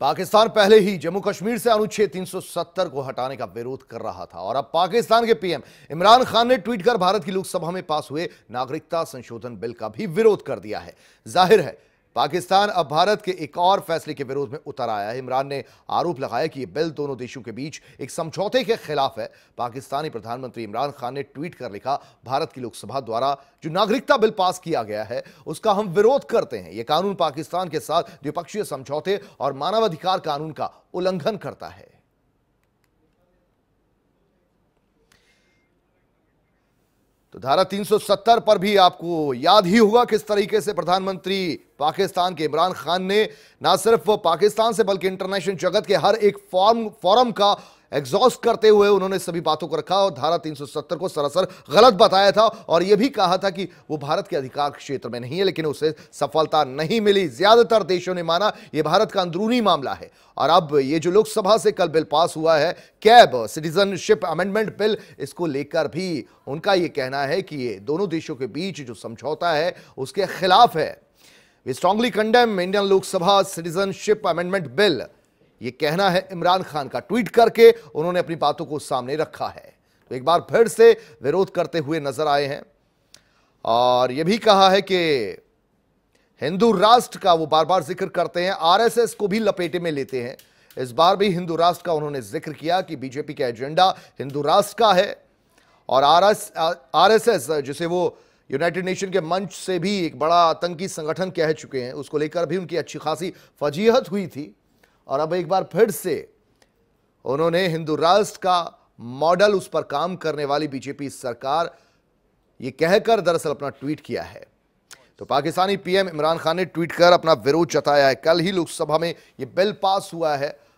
पाकिस्तान पहले ही जम्मू कश्मीर से अनुच्छेद 370 को हटाने का विरोध कर रहा था और अब पाकिस्तान के पीएम इमरान खान ने ट्वीट कर भारत की लोकसभा में पास हुए नागरिकता संशोधन बिल का भी विरोध कर दिया है जाहिर है पाकिस्तान अब भारत के एक और फैसले के विरोध में उतर आया है इमरान ने आरोप लगाया कि यह बिल दोनों देशों के बीच एक समझौते के खिलाफ है पाकिस्तानी प्रधानमंत्री इमरान खान ने ट्वीट कर लिखा भारत की लोकसभा द्वारा जो नागरिकता बिल पास किया गया है उसका हम विरोध करते हैं यह कानून पाकिस्तान के साथ द्विपक्षीय समझौते और मानवाधिकार कानून का उल्लंघन करता है तो धारा 370 पर भी आपको याद ही होगा किस तरीके से प्रधानमंत्री पाकिस्तान के इमरान खान ने ना सिर्फ पाकिस्तान से बल्कि इंटरनेशनल जगत के हर एक फॉर्म फॉरम का एग्जॉस्ट करते हुए उन्होंने सभी बातों को रखा और धारा 370 को सरासर गलत बताया था और यह भी कहा था कि वो भारत के अधिकार क्षेत्र में नहीं है लेकिन उसे सफलता नहीं मिली ज्यादातर देशों ने माना यह भारत का अंदरूनी मामला है और अब ये जो लोकसभा से कल बिल पास हुआ है कैब सिटीजनशिप अमेंडमेंट बिल इसको लेकर भी उनका यह कहना है कि ये दोनों देशों के बीच जो समझौता है उसके खिलाफ है we strongly condemn Indian Lok Sabha citizenship amendment bill यह कहना है इमरान खान का ट्वीट करके उन्होंने अपनी बातों को सामने रखा है तो एक बार फिर से विरोध करते हुए नजर आए हैं और यह भी कहा है कि हिंदू राष्ट्र का वो बार बार जिक्र करते हैं आरएसएस को भी लपेटे में लेते हैं इस बार भी हिंदू राष्ट्र का उन्होंने जिक्र किया कि बीजेपी का एजेंडा हिंदू राष्ट्र का है और आर एस जिसे वो यूनाइटेड नेशन के मंच से भी एक बड़ा आतंकी संगठन कह चुके हैं उसको लेकर भी उनकी अच्छी खासी फजीहत हुई थी और अब एक बार फिर से उन्होंने हिंदू राष्ट्र का मॉडल उस पर काम करने वाली बीजेपी सरकार कह कहकर दरअसल अपना ट्वीट किया है तो पाकिस्तानी पीएम इमरान खान ने ट्वीट कर अपना विरोध जताया है कल ही लोकसभा में यह बिल पास हुआ है